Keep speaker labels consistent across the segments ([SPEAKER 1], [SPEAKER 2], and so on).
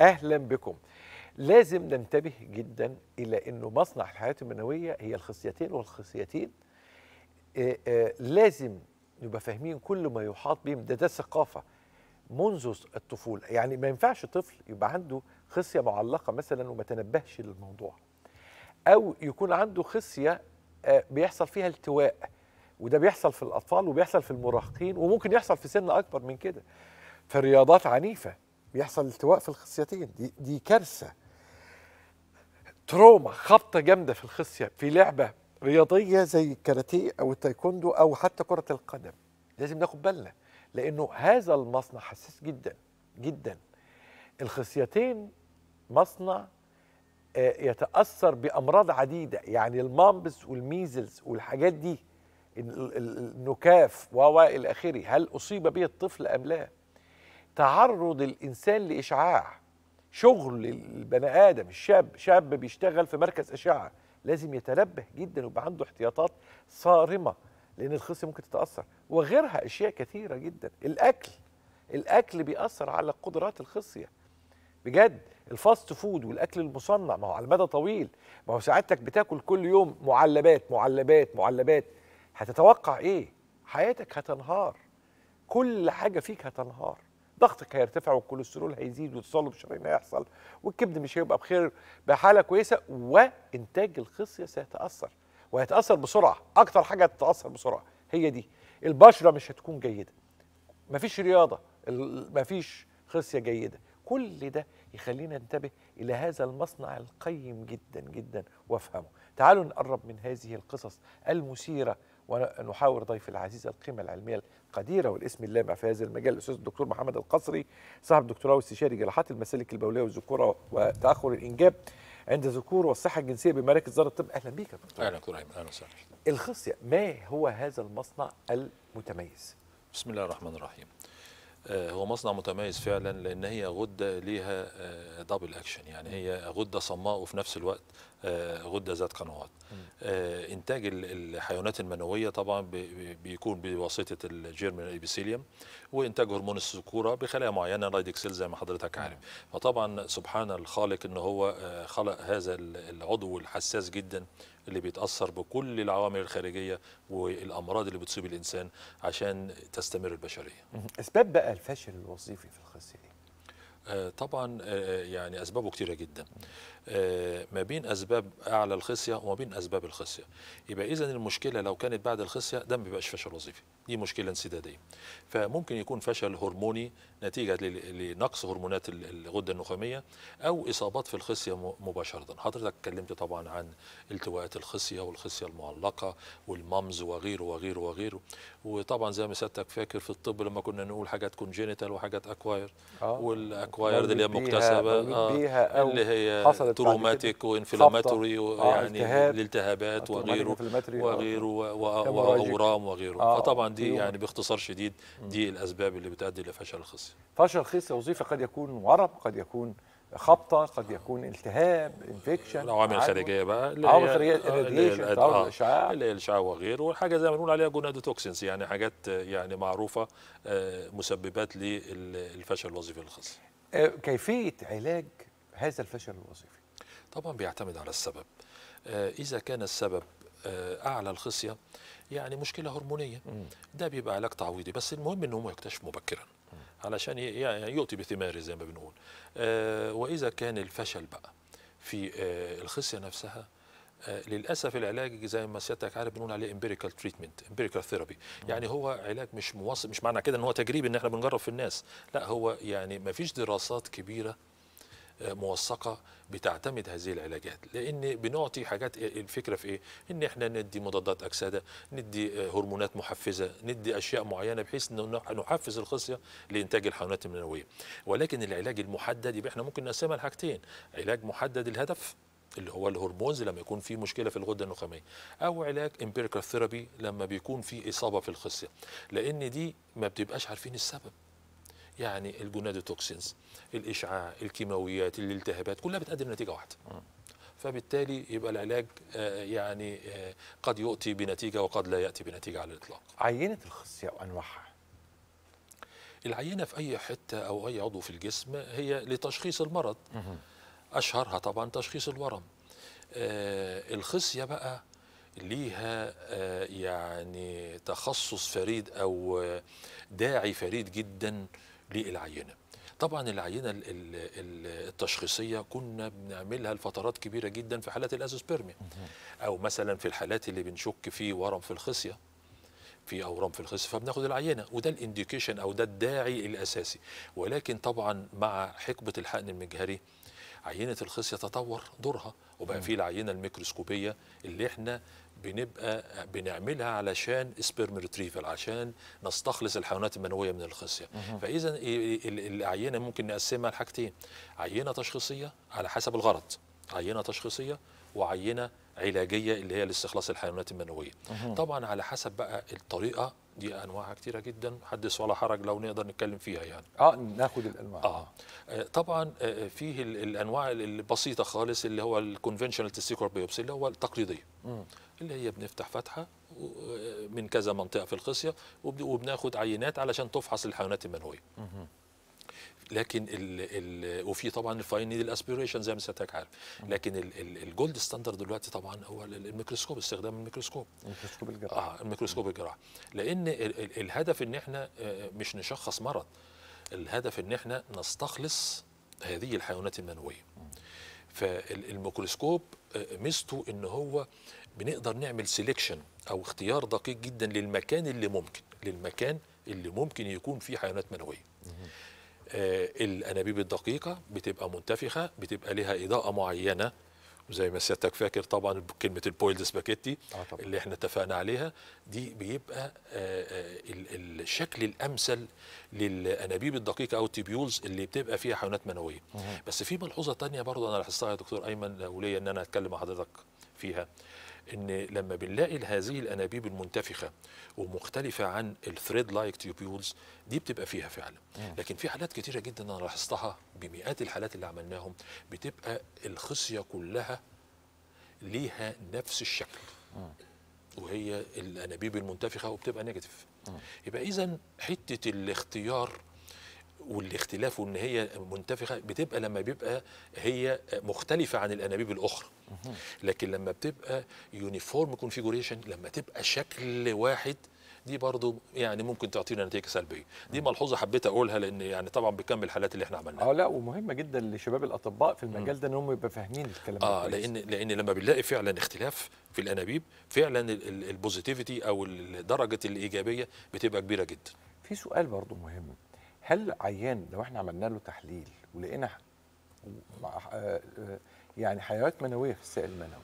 [SPEAKER 1] اهلا بكم لازم ننتبه جدا الى انه مصنع الحياه المنويه هي الخصيتين والخصيتين آه، آه، لازم نبقى فاهمين كل ما يحاط بهم ده ده ثقافه منذ الطفوله يعني ما ينفعش طفل يبقى عنده خصيه معلقه مثلا وما تنبهش للموضوع او يكون عنده خصيه آه، بيحصل فيها التواء وده بيحصل في الاطفال وبيحصل في المراهقين وممكن يحصل في سن اكبر من كده في رياضات عنيفه بيحصل التواء في الخصيتين دي, دي كارثه تروما خبطه جامده في الخصيه في لعبه رياضيه زي الكاراتيه او التايكوندو او حتى كره القدم لازم ناخد بالنا لانه هذا المصنع حساس جدا جدا الخصيتين مصنع آه، يتاثر بامراض عديده يعني المامبس والميزلز والحاجات دي النكاف و الى اخره هل اصيب به الطفل ام لا تعرض الانسان لاشعاع شغل البني ادم الشاب شاب بيشتغل في مركز اشعه لازم يتنبه جدا ويبقى عنده احتياطات صارمه لان الخصيه ممكن تتاثر وغيرها اشياء كثيره جدا الاكل الاكل بيأثر على قدرات الخصيه بجد الفاست فود والاكل المصنع ما هو على المدى طويل ما هو سعادتك بتاكل كل يوم معلبات معلبات معلبات هتتوقع ايه حياتك هتنهار كل حاجه فيك هتنهار ضغطك هيرتفع والكوليسترول هيزيد والتصلب الشرايين هيحصل والكبد مش هيبقى بخير بحاله كويسه وانتاج الخصيه سيتاثر وهيتاثر بسرعه اكتر حاجه هتتاثر بسرعه هي دي البشره مش هتكون جيده مفيش رياضه مفيش خصيه جيده كل ده يخلينا ننتبه الى هذا المصنع القيم جدا جدا وافهمه تعالوا نقرب من هذه القصص المثيره ونحاور ضيفي العزيز القيمة العلمية القديرة والاسم اللامع في هذا المجال الأستاذ الدكتور محمد القصري صاحب دكتوراه واستشاري جراحات المسالك البولية والذكورة وتأخر الإنجاب عند الذكور والصحة الجنسية بمراكز دار الطب أهلا بك يا دكتور أهلا دكتور أهلا وسهلا الخصية ما هو هذا المصنع المتميز؟ بسم الله الرحمن الرحيم
[SPEAKER 2] آه، هو مصنع متميز فعلا لان هي غده ليها دبل آه، اكشن يعني هي غده صماء وفي نفس الوقت آه، غده ذات قنوات انتاج الحيوانات المنويه طبعا بيكون بواسطه الجيرمن الابيثيليوم وانتاج هرمون الذكوره بخلايا معينه رايدكسيل زي ما حضرتك نعم. عارف فطبعا سبحان الخالق ان هو خلق هذا العضو الحساس جدا اللي بيتاثر بكل العوامل الخارجيه والامراض اللي بتصيب الانسان عشان تستمر البشريه.
[SPEAKER 1] اسباب بقى الفشل الوظيفي في الخاصيه
[SPEAKER 2] آه، طبعا آه، آه، يعني اسبابه كتيره جدا آه، ما بين اسباب اعلى الخصيه وما بين اسباب الخصيه يبقى اذا المشكله لو كانت بعد الخصيه ده ما بيبقاش فشل وظيفي دي مشكله انسداديه فممكن يكون فشل هرموني نتيجه لنقص هرمونات الغده النخاميه او اصابات في الخصيه مباشره حضرتك اتكلمت طبعا عن التواءات الخصيه والخصيه المعلقه والمامز وغيره وغيره وغيره وطبعا زي ما سيادتك فاكر في الطب لما كنا نقول حاجات كونجينيتال وحاجات اكواير آه. والاكواير اللي هي مكتسبه آه. اللي هي حصلت تروماتيك وانفلاماتوري يعني الالتهابات آه، وغيره وغيره واورام وغيره آه فطبعا دي أيوه. يعني باختصار شديد دي الاسباب اللي بتؤدي لفشل
[SPEAKER 1] الخصيه فشل الخصيه وظيفه قد يكون ورم قد يكون خبطه قد آه. يكون التهاب انفكشن العوامل الخارجيه بقى عوامل خارجيه آه، الراديشن الاشعاع
[SPEAKER 2] الاشعاع وغيره وحاجه زي ما بنقول عليها جوناد يعني حاجات يعني معروفه مسببات للفشل الوظيفي الخاص
[SPEAKER 1] كيفيه علاج هذا الفشل الوظيفي
[SPEAKER 2] طبعا بيعتمد على السبب آه، إذا كان السبب آه، أعلى الخصية يعني مشكلة هرمونية ده بيبقى علاج تعويضي بس المهم إن هم يكتشفوا مبكرا علشان يعني يؤتي بثماره زي ما بنقول آه، وإذا كان الفشل بقى في الخصية نفسها للاسف العلاج زي ما سيادتك عارف بنقول عليه امبيريكال تريتمنت امبيريكال ثيرابي يعني هو علاج مش موصف مش معنى كده ان هو تجريبي ان احنا بنجرب في الناس لا هو يعني ما فيش دراسات كبيره موثقه بتعتمد هذه العلاجات لان بنعطي حاجات الفكره في ايه ان احنا ندي مضادات اكسده ندي آه، هرمونات محفزه ندي اشياء معينه بحيث ان نحفز الخصيه لانتاج الحيوانات المنويه ولكن العلاج المحدد يبقى احنا ممكن نقسمها لحاجتين علاج محدد الهدف اللي هو الهرمونز لما يكون في مشكله في الغده النخاميه او علاج امبيريكال ثيرابي لما بيكون في اصابه في الخصيه لان دي ما بتبقاش عارفين السبب يعني الجونادوتوكسينز الاشعاع الكيماويات الالتهابات كلها بتقدم نتيجه واحده فبالتالي يبقى العلاج آه، يعني آه، قد يؤتي بنتيجه وقد لا ياتي بنتيجه على الاطلاق
[SPEAKER 1] عينه الخصيه وانواعها العينه في
[SPEAKER 2] اي حته او اي عضو في الجسم هي لتشخيص المرض اشهرها طبعا تشخيص الورم آه، الخصيه بقى ليها يعني تخصص فريد او داعي فريد جدا للعينه طبعا العينه التشخيصيه كنا بنعملها لفترات كبيره جدا في حالات الازوسبرميا او مثلا في الحالات اللي بنشك فيه ورم في الخصيه في اورام في الخصيه فبناخد العينه وده الانديكيشن او ده الداعي الاساسي ولكن طبعا مع حقبه الحقن المجهري عينه الخصيه تطور دورها وبقى في العينه الميكروسكوبيه اللي احنا بنبقى بنعملها علشان سبيرم ريتريفل عشان نستخلص الحيوانات المنويه من الخصيه فاذا العينه ممكن نقسمها لحاجتين عينه تشخيصيه على حسب الغرض عينه تشخيصيه وعينه علاجيه اللي هي لاستخلاص الحيوانات المنويه طبعا على حسب بقى الطريقه دي انواعها كتيره جدا حدث ولا حرج لو نقدر نتكلم فيها يعني
[SPEAKER 1] اه ناخد الانواع آه. آه،
[SPEAKER 2] طبعا آه، فيه الانواع البسيطه خالص اللي هو الكونفشنال تستيكور بيوبسي اللي هو التقليديه اللي هي بنفتح فتحه آه، من كذا منطقه في الخصيه وبناخد عينات علشان تفحص الحيوانات المنويه لكن ال ال وفي طبعا الفاين نيدل الاسبيريشن زي ما سيادتك عارف لكن الجولد ستاندرد دلوقتي طبعا هو الميكروسكوب استخدام الميكروسكوب الميكروسكوب الجراحي اه الميكروسكوب الجراحي لان الهدف ان احنا آه، مش نشخص مرض الهدف ان احنا نستخلص هذه الحيوانات المنويه فالميكروسكوب آه، ميزته ان هو بنقدر نعمل سيلكشن او اختيار دقيق جدا للمكان اللي ممكن للمكان اللي ممكن يكون فيه حيوانات منويه آه، الانابيب الدقيقه بتبقى منتفخه بتبقى لها اضاءه معينه وزي ما سيادتك فاكر طبعا كلمه البويلد سباكيتي آه اللي احنا اتفقنا عليها دي بيبقى آه، آه، الشكل الامثل للانابيب الدقيقه او التبيولز اللي بتبقى فيها حيوانات منويه بس في ملحوظه ثانيه برضو انا لاحظتها يا دكتور ايمن وليا ان انا اتكلم مع حضرتك فيها ان لما بنلاقي هذه الانابيب المنتفخه ومختلفه عن الثريد لايك تيوبيولز دي بتبقى فيها فعلا لكن في حالات كتيره جدا انا لاحظتها بمئات الحالات اللي عملناهم بتبقى الخصيه كلها ليها نفس الشكل وهي الانابيب المنتفخه وبتبقى نيجاتيف يبقى اذا حته الاختيار والاختلاف وان هي منتفخه بتبقى لما بيبقى هي مختلفه عن الانابيب الاخرى لكن لما بتبقى يونيفورم كونفيجوريشن لما تبقى شكل واحد دي برضو يعني ممكن تعطينا نتيجه سلبيه دي ملحوظه حبيت اقولها لان يعني طبعا بكمل الحالات اللي احنا عملناها
[SPEAKER 1] اه لا ومهمه جدا لشباب الاطباء في المجال ده ان هم يبقى فاهمين الكلام ده اه لان
[SPEAKER 2] لان لما بنلاقي فعلا اختلاف في الانابيب فعلا البوزيتيفيتي او درجه الايجابيه بتبقى كبيره جدا
[SPEAKER 1] في سؤال برضو مهم هل عيان لو احنا عملنا له تحليل ولقينا آه، آه، يعني حيوانات منويه في السائل المنوي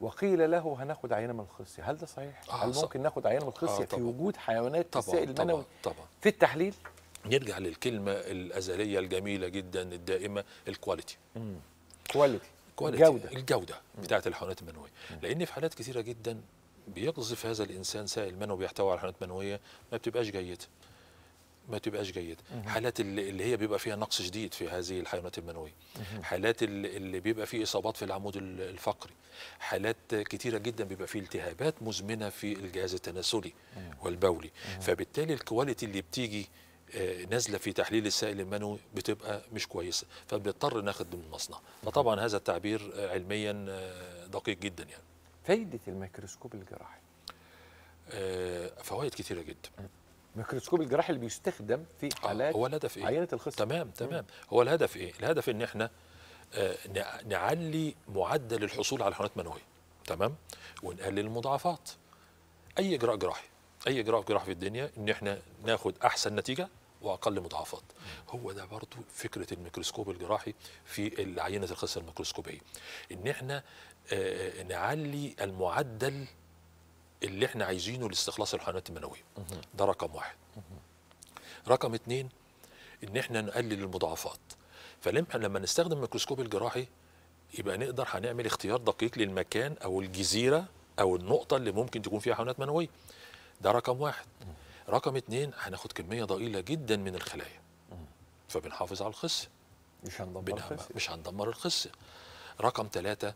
[SPEAKER 1] وقيل له هناخد عينه من الخصيه هل ده صحيح آه هل ممكن ناخد عينه من الخصيه آه في وجود حيوانات طبعًا في السائل المنوي طبعًا طبعًا في التحليل نرجع
[SPEAKER 2] للكلمه الازليه الجميله جدا الدائمه الكواليتي كواليتي الجوده الجوده بتاعه الحيوانات المنويه لان في حالات كثيره جدا بيقذف هذا الانسان سائل منوي بيحتوي على حيوانات منويه ما بتبقاش جيده ما تبقاش جيده حالات اللي هي بيبقى فيها نقص شديد في هذه الحيوانات المنويه حالات اللي بيبقى فيه اصابات في العمود الفقري حالات كتيره جدا بيبقى فيه التهابات مزمنه في الجهاز التناسلي والبولي فبالتالي الكواليتي اللي بتيجي آه، نازله في تحليل السائل المنوي بتبقى مش كويسه فبنضطر ناخد من المصنع فطبعا هذا التعبير آه، علميا آه، دقيق
[SPEAKER 1] جدا يعني فايده الميكروسكوب الجراحي فوائد كثيره جدا ميكروسكوب الجراحي اللي بيستخدم في حالات آه، هو الهدف
[SPEAKER 2] ايه؟ عينه الخصم تمام تمام مم. هو الهدف ايه؟ الهدف ان احنا آه، نعلي معدل الحصول على حيوانات منويه تمام؟ ونقلل المضاعفات اي اجراء جراحي اي اجراء جراحي في الدنيا ان احنا ناخد احسن نتيجه واقل مضاعفات هو ده برضو فكره الميكروسكوب الجراحي في عينه الخصم الميكروسكوبيه ان احنا آه، نعلي المعدل اللي احنا عايزينه لاستخلاص الحيوانات المنويه ده رقم واحد رقم اتنين ان احنا نقلل المضاعفات فلما نستخدم الميكروسكوب الجراحي يبقى نقدر هنعمل اختيار دقيق للمكان او الجزيره او النقطه اللي ممكن تكون فيها حيوانات منويه ده رقم واحد رقم اتنين هناخد كميه ضئيله جدا من الخلايا فبنحافظ على الخص مش هندمر الخص مش هندمر الخص رقم ثلاثة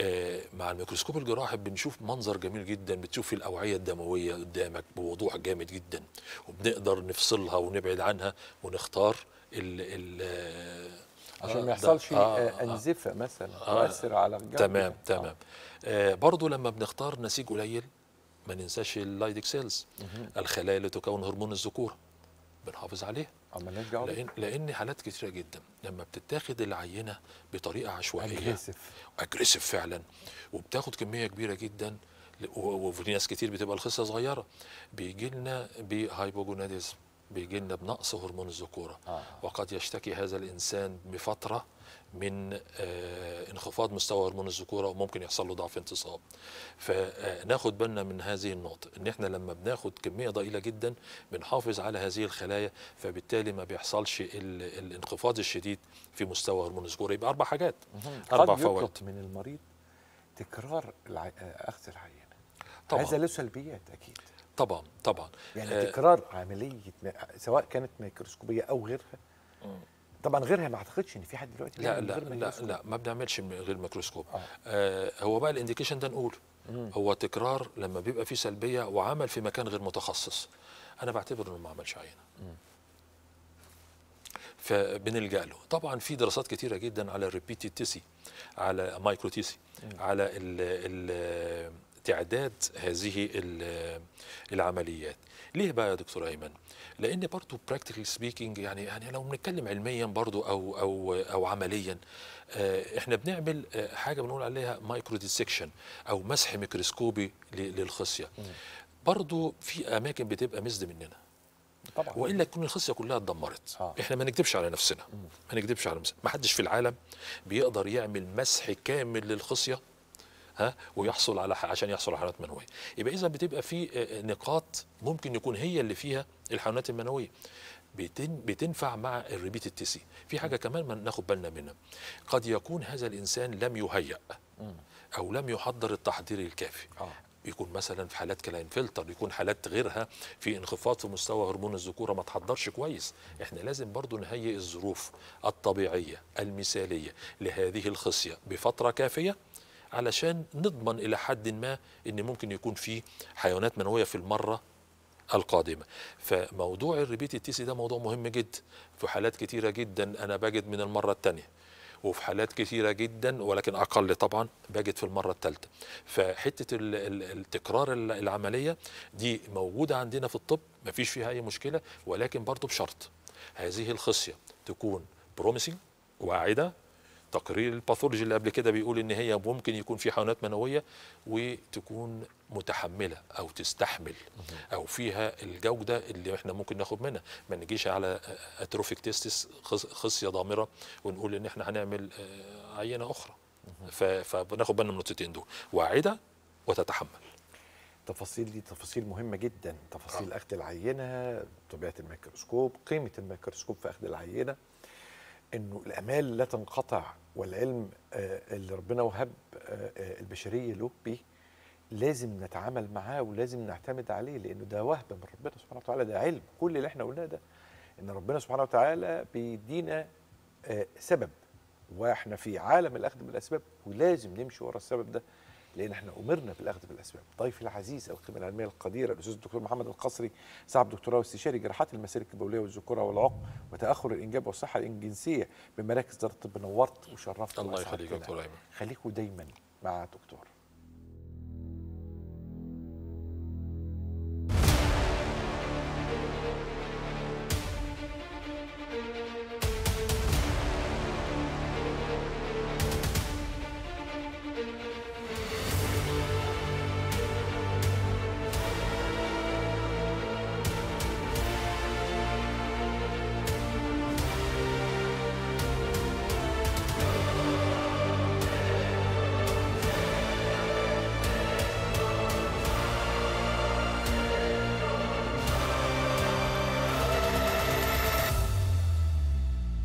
[SPEAKER 2] آه، مع الميكروسكوب الجراحي بنشوف منظر جميل جدا بتشوف الاوعيه الدمويه قدامك بوضوح جامد جدا وبنقدر نفصلها ونبعد عنها ونختار ال ال آه، عشان ما آه، يحصلش انزفه مثلا تؤثر على الجرح تمام تمام آه. لما بنختار نسيج قليل ما ننساش اللايدك سيلز الخلايا اللي تكون هرمون الذكوره بنحافظ عليها لان لان حالات كتيره جدا لما بتتاخد العينه بطريقه عشوائيه اجريسف اجريسيف فعلا وبتاخد كميه كبيره جدا وفي ناس كتير بتبقى الخصه صغيره بيجي لنا بهايبوجوناديزم بيجي لنا بنقص هرمون الذكوره آه. وقد يشتكي هذا الانسان بفتره من آه، انخفاض مستوى هرمون الذكوره وممكن يحصل له ضعف انتصاب فناخد بالنا من هذه النقطه ان احنا لما بناخد كميه ضئيله جدا بنحافظ على هذه الخلايا فبالتالي ما بيحصلش الانخفاض الشديد في مستوى هرمون الذكوره يبقى اربع حاجات اربع فوائد
[SPEAKER 1] من المريض تكرار آه، اخذ العينه طبعا هذا له سلبيات اكيد طبعا طبعا يعني آه، تكرار عمليه سواء كانت ميكروسكوبيه او غيرها طبعا غيرها ما اعتقدش ان في حد دلوقتي لا لا لا, لا ما بنعملش من غير
[SPEAKER 2] ميكروسكوب آه. آه هو بقى الانديكيشن ده نقول مم. هو تكرار لما بيبقى فيه سلبيه وعمل في مكان غير متخصص انا بعتبر انه ما عملش عينه فبنلجا له طبعا في دراسات كتيره جدا على الريبيتيتسي تيسي على مايكروتيسي تيسي على ال تعداد هذه العمليات ليه بقى يا دكتور ايمن لان برضه براكتيكال سبيكينج يعني يعني لو بنتكلم علميا برضه او او او عمليا آه، احنا بنعمل آه، حاجه بنقول عليها مايكرو ديسكشن او مسح ميكروسكوبي للخصيه برضه في اماكن بتبقى مزد مننا طبعا والا تكون الخصيه كلها اتدمرت آه. احنا ما نكذبش على نفسنا ما نكذبش على نفسنا ما حدش في العالم بيقدر يعمل مسح كامل للخصيه ها ويحصل على عشان يحصل على حيوانات منويه يبقى اذا بتبقى في آه، آه، نقاط ممكن يكون هي اللي فيها الحيوانات المنويه بتن بتنفع مع الريبيت التسي في حاجه كمان ما ناخد بالنا منها قد يكون هذا الانسان لم يهيئ او لم يحضر التحضير الكافي آه. يكون مثلا في حالات فلتر يكون حالات غيرها في انخفاض في مستوى هرمون الذكوره ما تحضرش كويس احنا لازم برضو نهيئ الظروف الطبيعيه المثاليه لهذه الخصيه بفتره كافيه علشان نضمن إلى حد ما أن ممكن يكون في حيوانات منوية في المرة القادمة فموضوع الريبيت التيسي ده موضوع مهم جدا في حالات كتيرة جدا أنا بجد من المرة الثانية وفي حالات كثيره جدا ولكن اقل طبعا باجت في المره الثالثه فحته التكرار العمليه دي موجوده عندنا في الطب ما فيش فيها اي مشكله ولكن برضه بشرط هذه الخصيه تكون بروميسنج واعده تقرير الباثولوجي اللي قبل كده بيقول ان هي ممكن يكون في حيوانات منويه وتكون متحمله او تستحمل او فيها الجوده اللي احنا ممكن ناخد منها ما نجيش على اتروفيك تيستس خصيه ضامره ونقول ان احنا هنعمل آه، عينه اخرى فبناخد بالنا من النقطتين دول واعده وتتحمل
[SPEAKER 1] تفاصيل دي تفاصيل مهمه جدا تفاصيل آه. اخذ العينه طبيعه الميكروسكوب قيمه الميكروسكوب في اخذ العينه انه الامال لا تنقطع والعلم آه، اللي ربنا وهب آه، آه، البشريه له بيه لازم نتعامل معاه ولازم نعتمد عليه لانه ده وهب من ربنا سبحانه وتعالى ده علم كل اللي احنا قلناه ده ان ربنا سبحانه وتعالى بيدينا سبب واحنا في عالم الاخذ بالاسباب ولازم نمشي ورا السبب ده لان احنا امرنا بالاخذ بالاسباب ضيفي العزيز القيمه العلميه القديره الاستاذ الدكتور محمد القصري صاحب دكتوراه واستشاري جراحات المسالك البوليه والذكوره والعقم وتاخر الانجاب والصحه الجنسيه بمراكز دار الطب نورت وشرفت الله يخليك دكتور ايمن خليكم دايما مع دكتور